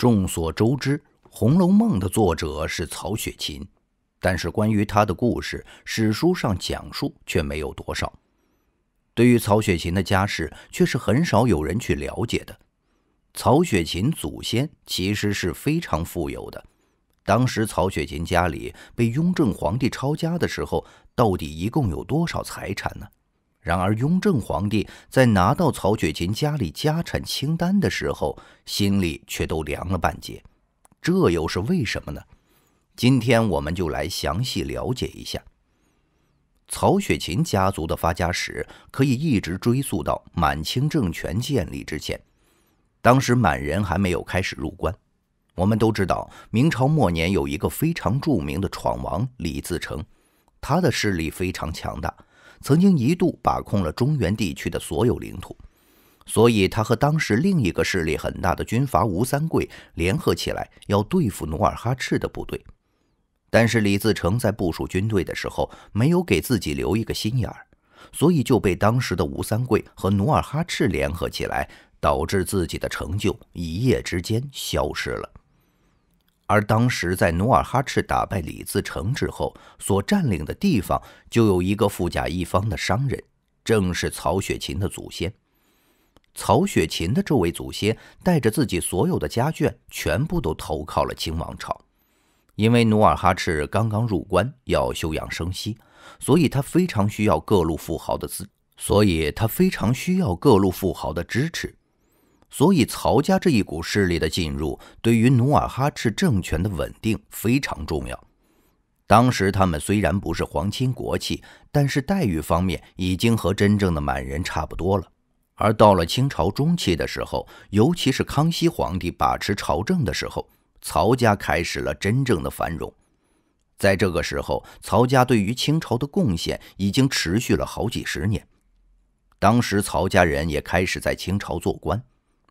众所周知，《红楼梦》的作者是曹雪芹，但是关于他的故事，史书上讲述却没有多少。对于曹雪芹的家世，却是很少有人去了解的。曹雪芹祖先其实是非常富有的。当时曹雪芹家里被雍正皇帝抄家的时候，到底一共有多少财产呢？然而，雍正皇帝在拿到曹雪芹家里家产清单的时候，心里却都凉了半截。这又是为什么呢？今天我们就来详细了解一下曹雪芹家族的发家史，可以一直追溯到满清政权建立之前。当时满人还没有开始入关。我们都知道，明朝末年有一个非常著名的闯王李自成，他的势力非常强大。曾经一度把控了中原地区的所有领土，所以他和当时另一个势力很大的军阀吴三桂联合起来，要对付努尔哈赤的部队。但是李自成在部署军队的时候，没有给自己留一个心眼儿，所以就被当时的吴三桂和努尔哈赤联合起来，导致自己的成就一夜之间消失了。而当时，在努尔哈赤打败李自成之后，所占领的地方就有一个富甲一方的商人，正是曹雪芹的祖先。曹雪芹的这位祖先带着自己所有的家眷，全部都投靠了清王朝。因为努尔哈赤刚刚入关，要休养生息，所以他非常需要各路富豪的资，所以他非常需要各路富豪的支持。所以，曹家这一股势力的进入，对于努尔哈赤政权的稳定非常重要。当时他们虽然不是皇亲国戚，但是待遇方面已经和真正的满人差不多了。而到了清朝中期的时候，尤其是康熙皇帝把持朝政的时候，曹家开始了真正的繁荣。在这个时候，曹家对于清朝的贡献已经持续了好几十年。当时，曹家人也开始在清朝做官。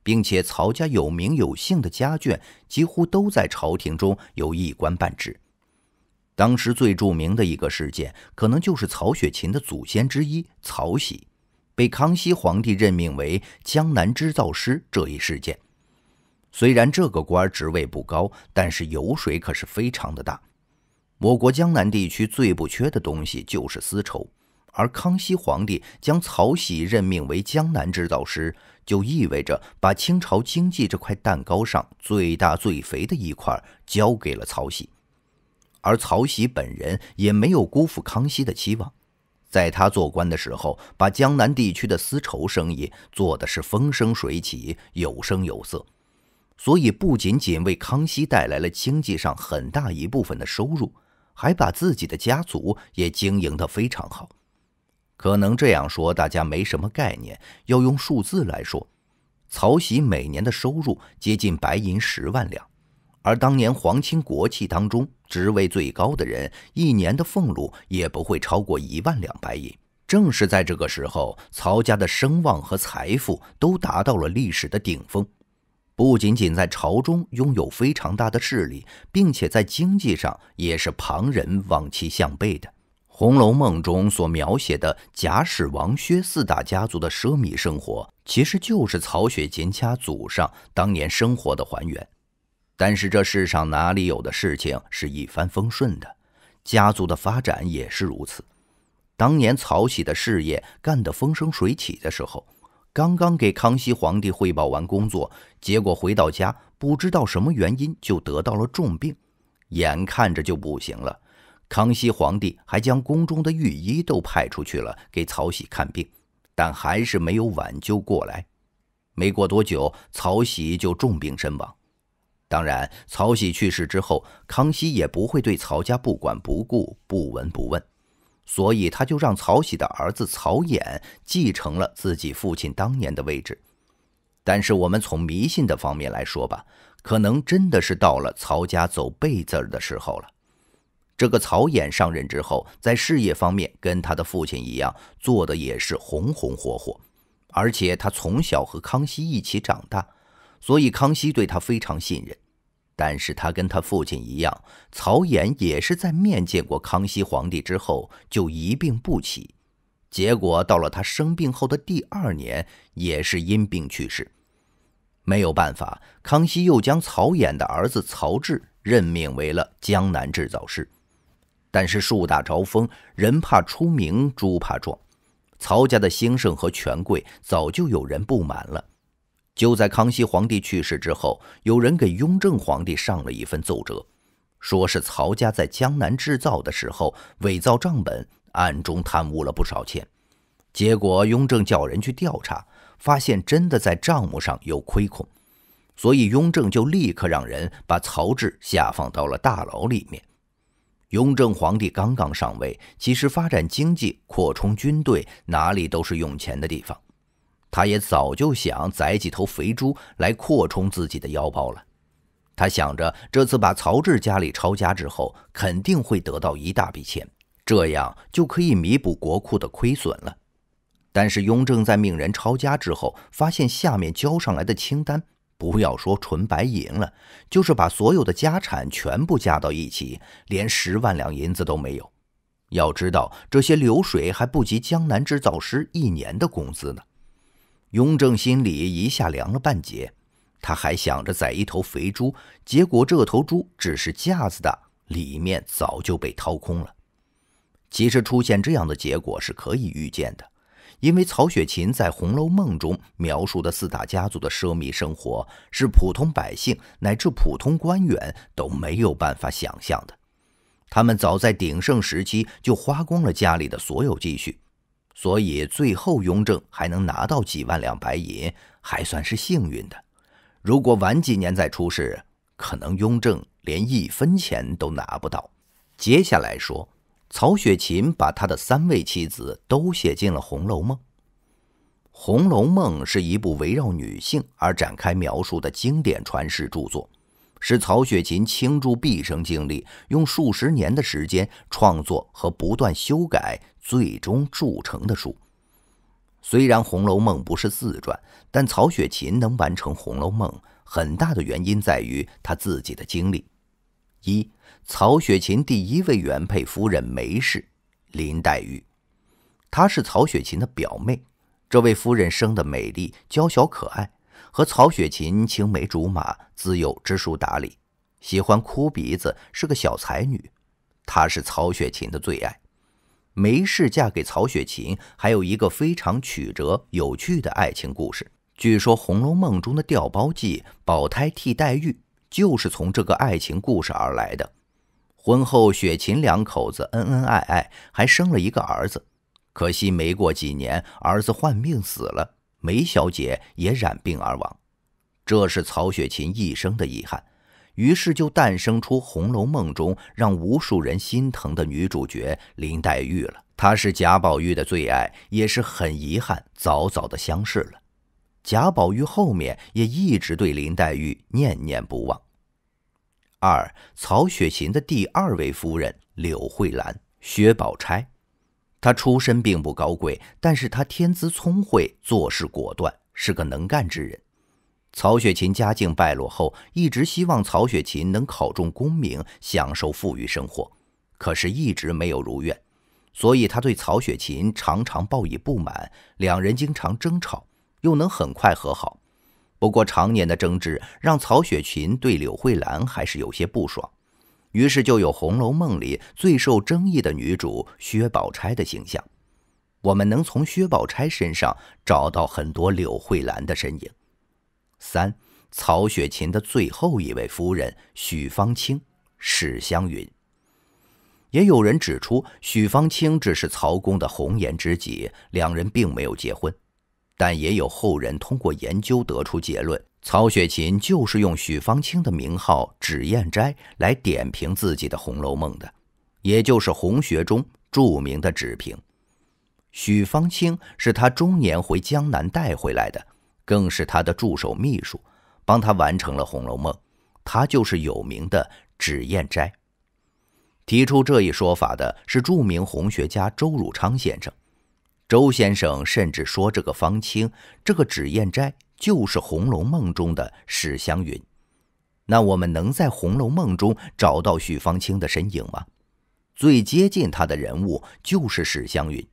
并且曹家有名有姓的家眷几乎都在朝廷中有一官半职。当时最著名的一个事件，可能就是曹雪芹的祖先之一曹玺，被康熙皇帝任命为江南织造师这一事件。虽然这个官职位不高，但是油水可是非常的大。我国江南地区最不缺的东西就是丝绸。而康熙皇帝将曹玺任命为江南制造师，就意味着把清朝经济这块蛋糕上最大最肥的一块交给了曹玺。而曹玺本人也没有辜负康熙的期望，在他做官的时候，把江南地区的丝绸生意做的是风生水起、有声有色。所以，不仅仅为康熙带来了经济上很大一部分的收入，还把自己的家族也经营得非常好。可能这样说大家没什么概念，要用数字来说，曹玺每年的收入接近白银十万两，而当年皇亲国戚当中职位最高的人，一年的俸禄也不会超过一万两白银。正是在这个时候，曹家的声望和财富都达到了历史的顶峰，不仅仅在朝中拥有非常大的势力，并且在经济上也是旁人望其项背的。《红楼梦》中所描写的贾史王薛四大家族的奢靡生活，其实就是曹雪芹家祖上当年生活的还原。但是这世上哪里有的事情是一帆风顺的？家族的发展也是如此。当年曹玺的事业干得风生水起的时候，刚刚给康熙皇帝汇报完工作，结果回到家，不知道什么原因就得到了重病，眼看着就不行了。康熙皇帝还将宫中的御医都派出去了，给曹喜看病，但还是没有挽救过来。没过多久，曹喜就重病身亡。当然，曹喜去世之后，康熙也不会对曹家不管不顾、不闻不问，所以他就让曹喜的儿子曹衍继承了自己父亲当年的位置。但是，我们从迷信的方面来说吧，可能真的是到了曹家走背字儿的时候了。这个曹寅上任之后，在事业方面跟他的父亲一样做的也是红红火火，而且他从小和康熙一起长大，所以康熙对他非常信任。但是他跟他父亲一样，曹寅也是在面见过康熙皇帝之后就一病不起，结果到了他生病后的第二年也是因病去世。没有办法，康熙又将曹寅的儿子曹治任命为了江南制造师。但是树大招风，人怕出名，猪怕壮。曹家的兴盛和权贵早就有人不满了。就在康熙皇帝去世之后，有人给雍正皇帝上了一份奏折，说是曹家在江南制造的时候伪造账本，暗中贪污了不少钱。结果雍正叫人去调查，发现真的在账目上有亏空，所以雍正就立刻让人把曹植下放到了大牢里面。雍正皇帝刚刚上位，其实发展经济、扩充军队，哪里都是用钱的地方。他也早就想宰几头肥猪来扩充自己的腰包了。他想着，这次把曹植家里抄家之后，肯定会得到一大笔钱，这样就可以弥补国库的亏损了。但是雍正在命人抄家之后，发现下面交上来的清单。不要说纯白银了，就是把所有的家产全部加到一起，连十万两银子都没有。要知道，这些流水还不及江南制造师一年的工资呢。雍正心里一下凉了半截，他还想着宰一头肥猪，结果这头猪只是架子大，里面早就被掏空了。其实出现这样的结果是可以预见的。因为曹雪芹在《红楼梦》中描述的四大家族的奢靡生活，是普通百姓乃至普通官员都没有办法想象的。他们早在鼎盛时期就花光了家里的所有积蓄，所以最后雍正还能拿到几万两白银，还算是幸运的。如果晚几年再出事，可能雍正连一分钱都拿不到。接下来说。曹雪芹把他的三位妻子都写进了《红楼梦》。《红楼梦》是一部围绕女性而展开描述的经典传世著作，是曹雪芹倾注毕生精力、用数十年的时间创作和不断修改，最终铸成的书。虽然《红楼梦》不是自传，但曹雪芹能完成《红楼梦》很大的原因在于他自己的经历。一，曹雪芹第一位原配夫人梅氏，林黛玉，她是曹雪芹的表妹。这位夫人生得美丽娇小可爱，和曹雪芹青梅竹马，自幼知书达理，喜欢哭鼻子，是个小才女。她是曹雪芹的最爱。梅氏嫁给曹雪芹还有一个非常曲折有趣的爱情故事，据说《红楼梦》中的掉包计保胎替黛玉。就是从这个爱情故事而来的。婚后，雪琴两口子恩恩爱爱，还生了一个儿子。可惜没过几年，儿子患病死了，梅小姐也染病而亡。这是曹雪芹一生的遗憾，于是就诞生出《红楼梦》中让无数人心疼的女主角林黛玉了。她是贾宝玉的最爱，也是很遗憾，早早的相识了。贾宝玉后面也一直对林黛玉念念不忘。二，曹雪芹的第二位夫人柳蕙兰，薛宝钗，她出身并不高贵，但是她天资聪慧，做事果断，是个能干之人。曹雪芹家境败落后，一直希望曹雪芹能考中功名，享受富裕生活，可是一直没有如愿，所以他对曹雪芹常常抱以不满，两人经常争吵。又能很快和好，不过常年的争执让曹雪芹对柳慧兰还是有些不爽，于是就有《红楼梦》里最受争议的女主薛宝钗的形象。我们能从薛宝钗身上找到很多柳慧兰的身影。三，曹雪芹的最后一位夫人许芳清，史湘云。也有人指出，许芳清只是曹公的红颜知己，两人并没有结婚。但也有后人通过研究得出结论：曹雪芹就是用许方清的名号“脂砚斋”来点评自己的《红楼梦》的，也就是红学中著名的纸评。许方清是他中年回江南带回来的，更是他的助手秘书，帮他完成了《红楼梦》，他就是有名的“脂砚斋”。提出这一说法的是著名红学家周汝昌先生。周先生甚至说：“这个方清，这个脂砚斋，就是《红楼梦》中的史湘云。”那我们能在《红楼梦》中找到许方清的身影吗？最接近他的人物就是史湘云。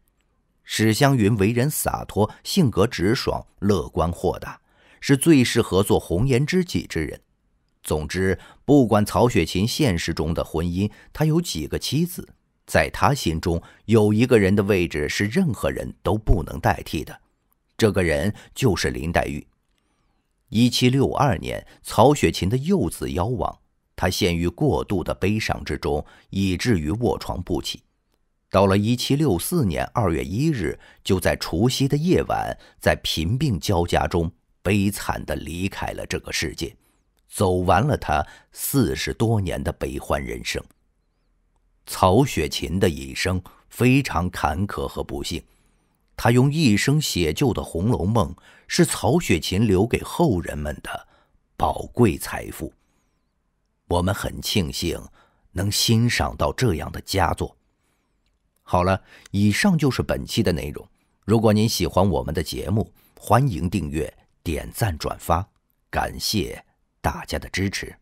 史湘云为人洒脱，性格直爽，乐观豁达，是最适合做红颜知己之人。总之，不管曹雪芹现实中的婚姻，他有几个妻子。在他心中，有一个人的位置是任何人都不能代替的，这个人就是林黛玉。一七六二年，曹雪芹的幼子夭亡，他陷于过度的悲伤之中，以至于卧床不起。到了一七六四年二月一日，就在除夕的夜晚，在贫病交加中，悲惨地离开了这个世界，走完了他四十多年的悲欢人生。曹雪芹的一生非常坎坷和不幸，他用一生写就的《红楼梦》是曹雪芹留给后人们的宝贵财富。我们很庆幸能欣赏到这样的佳作。好了，以上就是本期的内容。如果您喜欢我们的节目，欢迎订阅、点赞、转发，感谢大家的支持。